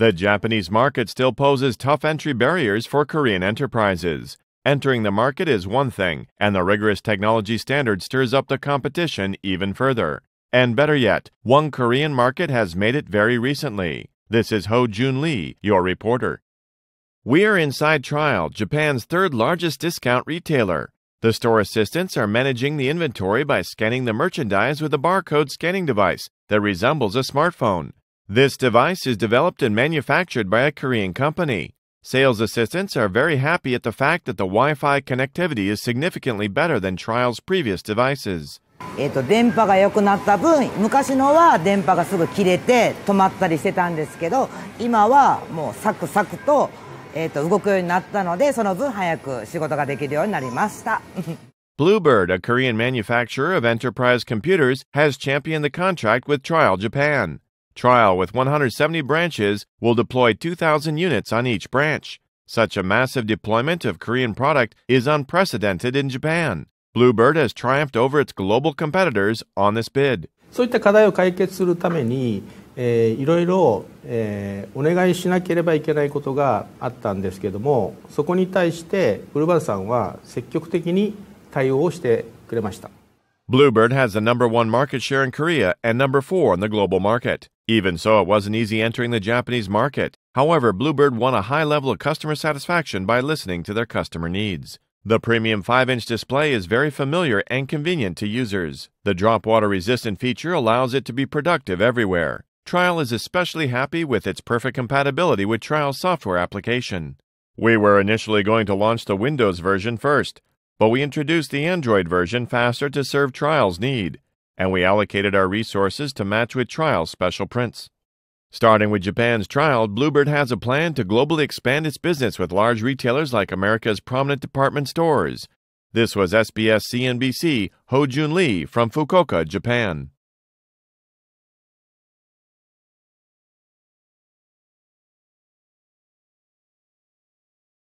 The Japanese market still poses tough entry barriers for Korean enterprises. Entering the market is one thing, and the rigorous technology standard stirs up the competition even further. And better yet, one Korean market has made it very recently. This is Ho Jun Lee, your reporter. We're inside Trial, Japan's third largest discount retailer. The store assistants are managing the inventory by scanning the merchandise with a barcode scanning device that resembles a smartphone. This device is developed and manufactured by a Korean company. Sales assistants are very happy at the fact that the Wi-Fi connectivity is significantly better than Trial's previous devices. Eh, Bluebird, a Korean manufacturer of enterprise computers, has championed the contract with Trial Japan. Trial with 170 branches will deploy 2,000 units on each branch. Such a massive deployment of Korean product is unprecedented in Japan. Bluebird has triumphed over its global competitors on this bid. そういった課題を解決するために、えー、いろいろ、えー、お願いしなければいけないことがあったんですけどもそこに対してブルバーさんは積極的に対応をしてくれました。Bluebird has the number one market share in Korea and number four in the global market. Even so, it wasn't easy entering the Japanese market. However, Bluebird won a high level of customer satisfaction by listening to their customer needs. The premium 5-inch display is very familiar and convenient to users. The drop water resistant feature allows it to be productive everywhere. Trial is especially happy with its perfect compatibility with Trial software application. We were initially going to launch the Windows version first, but we introduced the Android version faster to serve Trial's need and we allocated our resources to match with trial's special prints. Starting with Japan's trial, Bluebird has a plan to globally expand its business with large retailers like America's prominent department stores. This was SBS CNBC Ho Jun Lee from Fukuoka, Japan.